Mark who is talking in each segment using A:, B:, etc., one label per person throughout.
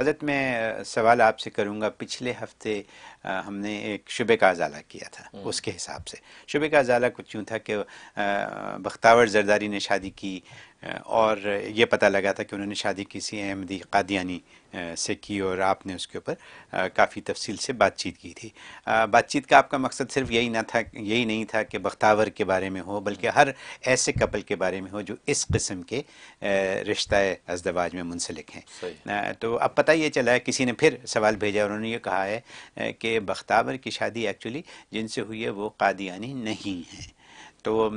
A: حضرت میں سوال آپ سے کروں گا پچھلے ہفتے ہم نے ایک شبے کا ازالہ کیا تھا اس کے حساب سے شبے کا ازالہ کچھ یوں تھا کہ بختاور زرداری نے شادی کی اور یہ پتہ لگا تھا کہ انہوں نے شادی کسی احمدی قادیانی سے کی اور آپ نے اس کے اوپر کافی تفصیل سے بات چیت کی تھی بات چیت کا آپ کا مقصد صرف یہی نہ تھا یہی نہیں تھا کہ بختاور کے بارے میں ہو بلکہ ہر ایسے کپل کے بارے میں ہو جو اس قسم کے رشتہ ازدواج میں منسلک ہیں تو اب پتہ یہ چلا ہے کسی نے پھر سوال بھیجا اور انہوں نے یہ کہا ہے کہ بختاور کی شادی ایکچولی جن سے ہوئی ہے وہ قادیانی نہیں ہیں تو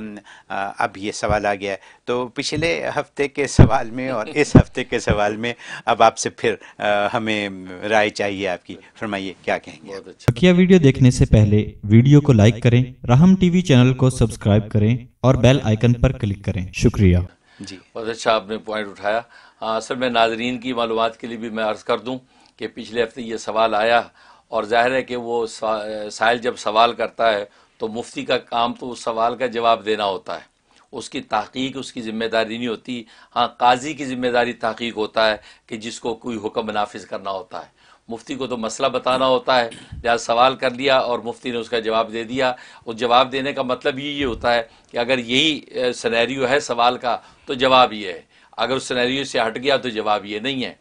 A: اب یہ سوال آ گیا ہے تو پچھلے ہفتے کے سوال سوال میں میں اور اس ہفتے کے اب آپ آپ سے پھر ہمیں رائے چاہیے کی فرمائیے کیا کہیں گے اچھا۔ ویڈیو دیکھنے سے پہلے ویڈیو کو لائک کریں رحم ٹی وی چینل کو سبسکرائب کریں اور بیل آئکن پر کلک کریں شکریہ
B: جی بہت اچھا آپ نے پوائنٹ اٹھایا اصل میں ناظرین کی معلومات کے لیے بھی میں عرض کر دوں کہ پچھلے ہفتے یہ سوال آیا اور ظاہر ہے کہ وہ سائل جب سوال کرتا ہے تو مفتی کا کام تو اس سوال کا جواب دینا ہوتا ہے اس کی تحقیق اس کی ذمہ داری نہیں ہوتی ہاں قاضی کی ذمہ داری تحقیق ہوتا ہے کہ جس کو کوئی حکم نافذ کرنا ہوتا ہے مفتی کو تو مسئلہ بتانا ہوتا ہے یا سوال کر لیا اور مفتی نے اس کا جواب دے دیا اور جواب دینے کا مطلب یہ ہوتا ہے کہ اگر یہی سنیریو ہے سوال کا تو جواب یہ ہے اگر اس سنیریو سے ہٹ گیا تو جواب یہ نہیں ہے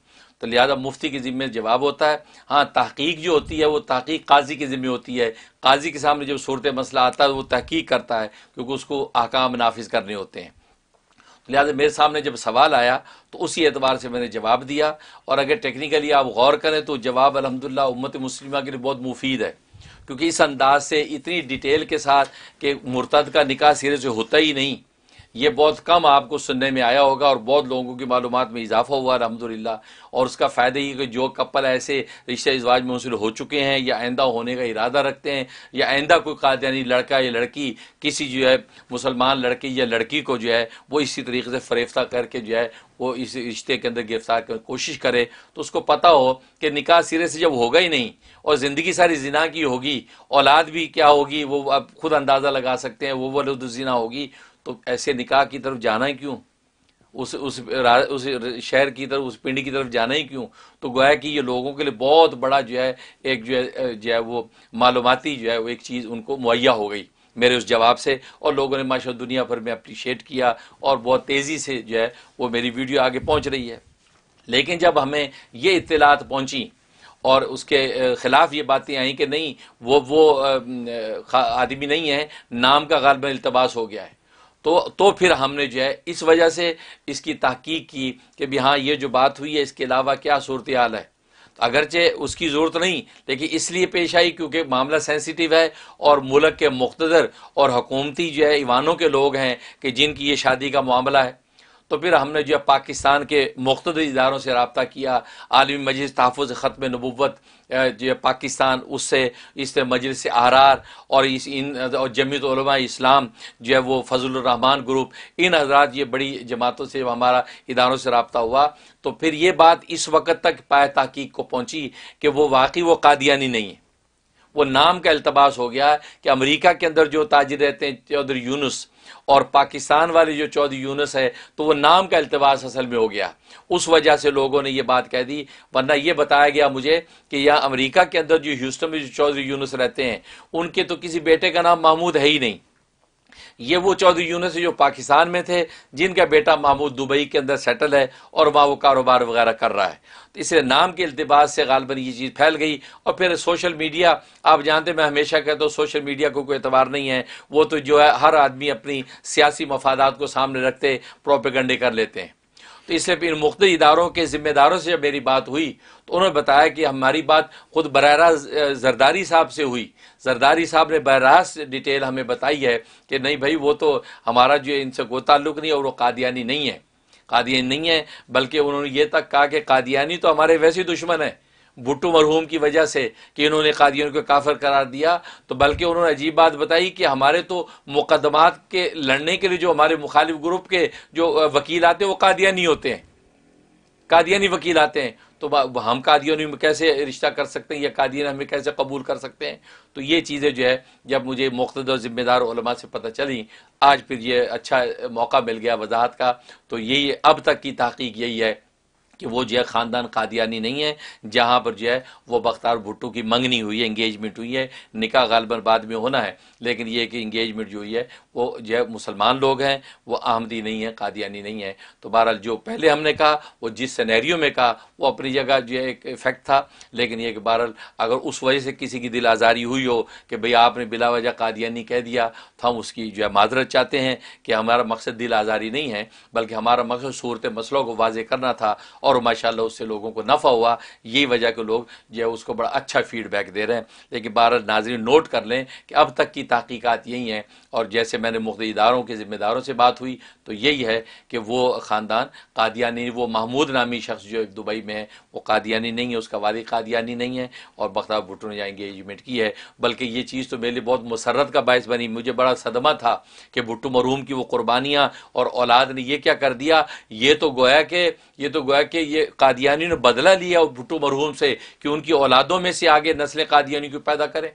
B: تو لہٰذا مفتی کے ذمے جواب ہوتا ہے ہاں تحقیق جو ہوتی ہے وہ تحقیق قاضی کے ذمے ہوتی ہے قاضی کے سامنے جب صورت مسئلہ آتا ہے وہ تحقیق کرتا ہے کیونکہ اس کو احکام نافذ کرنے ہوتے ہیں لہٰذا میرے سامنے جب سوال آیا تو اسی اعتبار سے میں نے جواب دیا اور اگر ٹیکنیکلی آپ غور کریں تو جواب الحمد للہ امت مسلمہ کے لیے بہت مفید ہے کیونکہ اس انداز سے اتنی ڈیٹیل کے ساتھ کہ مرتد کا نکاح سرے سے ہوتا ہی نہیں یہ بہت کم آپ کو سننے میں آیا ہوگا اور بہت لوگوں کی معلومات میں اضافہ ہوا الحمدللہ اور اس کا فائدہ یہ کہ جو کپل ایسے رشتہ میں منسلک ہو چکے ہیں یا آئندہ ہونے کا ارادہ رکھتے ہیں یا آئندہ کوئی قادیانی یعنی لڑکا یا لڑکی کسی جو ہے مسلمان لڑکی یا لڑکی کو جو ہے وہ اسی طریقے سے فریفتہ کر کے جو ہے وہ اس رشتے کے اندر گرفتار کرنے کوشش کرے تو اس کو پتہ ہو کہ نکاح سرے سے جب ہوگا ہی نہیں اور زندگی ساری زنا کی ہوگی اولاد بھی کیا ہوگی وہ اب خود اندازہ لگا سکتے ہیں وہ ولد زنا ہوگی تو ایسے نکاح کی طرف جانا ہی کیوں اس اس را اس شہر کی طرف اس پنڈی کی طرف جانا ہی کیوں تو گویا کہ یہ لوگوں کے لیے بہت بڑا جو ہے ایک جو ہے جو ہے وہ معلوماتی جو ہے وہ ایک چیز ان کو مہیا ہو گئی میرے اس جواب سے اور لوگوں نے ماشاء دنیا بھر میں اپریشیٹ کیا اور بہت تیزی سے جو ہے وہ میری ویڈیو آگے پہنچ رہی ہے لیکن جب ہمیں یہ اطلاعات پہنچیں اور اس کے خلاف یہ باتیں آئیں کہ نہیں وہ وہ آدمی نہیں ہے نام کا غالباً التباس ہو گیا ہے تو تو پھر ہم نے جو ہے اس وجہ سے اس کی تحقیق کی کہ بھی ہاں یہ جو بات ہوئی ہے اس کے علاوہ کیا صورتحال ہے اگرچہ اس کی ضرورت نہیں لیکن اس لیے پیش آئی کیونکہ معاملہ سینسیٹیو ہے اور ملک کے مقتدر اور حکومتی جو ہے ایوانوں کے لوگ ہیں کہ جن کی یہ شادی کا معاملہ ہے تو پھر ہم نے جو پاکستان کے مختلف اداروں سے رابطہ کیا عالمی مجلس تحفظ ختم نبوت جو پاکستان اس سے اس سے مجلس آرار اور اس ان اور جمعیت علماء اسلام جو ہے وہ فضل الرحمان گروپ ان حضرات یہ بڑی جماعتوں سے ہمارا اداروں سے رابطہ ہوا تو پھر یہ بات اس وقت تک پائے تحقیق کو پہنچی کہ وہ واقعی وہ قادیانی نہیں ہے وہ نام کا التباس ہو گیا ہے کہ امریکہ کے اندر جو تاجر رہتے ہیں چودھری یونس اور پاکستان والے جو چودھری یونس ہے تو وہ نام کا التباس اصل میں ہو گیا اس وجہ سے لوگوں نے یہ بات کہہ دی ورنہ یہ بتایا گیا مجھے کہ یہاں امریکہ کے اندر جو ہیوسٹن میں جو چودھری یونس رہتے ہیں ان کے تو کسی بیٹے کا نام محمود ہے ہی نہیں یہ وہ چودھری یونس جو پاکستان میں تھے جن کا بیٹا محمود دبئی کے اندر سیٹل ہے اور وہاں وہ کاروبار وغیرہ کر رہا ہے تو لیے نام کے التباس سے غالباً یہ چیز پھیل گئی اور پھر سوشل میڈیا آپ جانتے میں ہمیشہ کہتا ہوں سوشل میڈیا کو کوئی اعتبار نہیں ہے وہ تو جو ہے ہر آدمی اپنی سیاسی مفادات کو سامنے رکھتے پروپیگنڈے کر لیتے ہیں تو اس لیے پھر مختلف اداروں کے ذمہ داروں سے جب میری بات ہوئی تو انہوں نے بتایا کہ ہماری بات خود براہ راست زرداری صاحب سے ہوئی زرداری صاحب نے براہ راست ڈیٹیل ہمیں بتائی ہے کہ نہیں بھائی وہ تو ہمارا جو ان سے کوئی تعلق نہیں ہے اور وہ قادیانی نہیں ہے قادیانی نہیں ہے بلکہ انہوں نے یہ تک کہا کہ قادیانی تو ہمارے ویسے دشمن ہیں بھٹو مرحوم کی وجہ سے کہ انہوں نے قادیوں کو کافر قرار دیا تو بلکہ انہوں نے عجیب بات بتائی کہ ہمارے تو مقدمات کے لڑنے کے لیے جو ہمارے مخالف گروپ کے جو وکیل آتے ہیں وہ قادیانی ہوتے ہیں قادیانی وکیل آتے ہیں تو ہم قادیوں میں کیسے رشتہ کر سکتے ہیں یا قادیان ہمیں کیسے قبول کر سکتے ہیں تو یہ چیزیں جو ہے جب مجھے مقتد اور ذمہ دار علماء سے پتہ چلیں آج پھر یہ اچھا موقع مل گیا وضاحت کا تو یہی اب تک کی تحقیق یہی ہے کہ وہ جو ہے خاندان قادیانی نہیں ہے جہاں پر جو ہے وہ بختار بھٹو کی منگنی ہوئی ہے انگیجمنٹ ہوئی ہے نکاح غالباً بعد میں ہونا ہے لیکن یہ کہ انگیجمنٹ جو ہوئی ہے وہ جو ہے مسلمان لوگ ہیں وہ احمدی نہیں ہے قادیانی نہیں ہے تو بہرحال جو پہلے ہم نے کہا وہ جس سینیریو میں کہا وہ اپنی جگہ جو ہے ایک افیکٹ تھا لیکن یہ کہ بہرحال اگر اس وجہ سے کسی کی دل آزاری ہوئی ہو کہ بھئی آپ نے بلا وجہ قادیانی کہہ دیا تو ہم اس کی جو ہے معذرت چاہتے ہیں کہ ہمارا مقصد دل آزاری نہیں ہے بلکہ ہمارا مقصد صورت مسئلوں کو واضح کرنا تھا اور ماشاءاللہ اس سے لوگوں کو نفع ہوا یہی وجہ کہ لوگ جو ہے اس کو بڑا اچھا فیڈ بیک دے رہے ہیں لیکن بارہ ناظرین نوٹ کر لیں کہ اب تک کی تحقیقات یہی ہیں اور جیسے میں نے مختلف اداروں کے ذمہ داروں سے بات ہوئی تو یہی ہے کہ وہ خاندان قادیانی وہ محمود نامی شخص جو دبئی میں ہے وہ قادیانی نہیں ہے اس کا والد قادیانی نہیں ہے اور بختار بھٹو نے انگیجمنٹ کی ہے بلکہ یہ چیز تو میرے لیے بہت مسرت کا باعث بنی مجھے بڑا صدمہ تھا کہ بھٹو مروم کی وہ قربانیاں اور اولاد نے یہ کیا کر دیا یہ تو گویا کہ یہ تو گویا کہ یہ قادیانی نے بدلہ لیا بھٹو مرحوم سے کہ ان کی اولادوں میں سے آگے نسل قادیانی کو پیدا کریں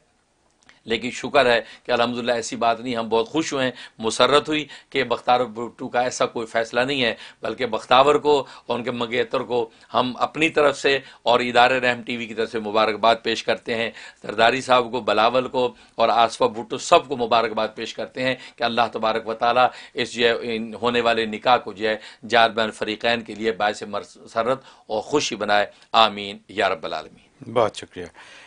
B: لیکن شکر ہے کہ الحمدللہ ایسی بات نہیں ہم بہت خوش ہوئے مسرت ہوئی کہ بختار بھٹو کا ایسا کوئی فیصلہ نہیں ہے بلکہ بختاور کو اور ان کے مگیتر کو ہم اپنی طرف سے اور ادارے رحم ٹی وی کی طرف سے مبارکباد پیش کرتے ہیں سرداری صاحب کو بلاول کو اور آصفہ بھٹو سب کو مبارکباد پیش کرتے ہیں کہ اللہ تبارک و تعالیٰ اس جو ہے ہونے والے نکاح کو جو ہے جار بین فریقین کے لیے باعث مسرت اور خوشی بنائے آمین یارب العالمین
A: بہت شکریہ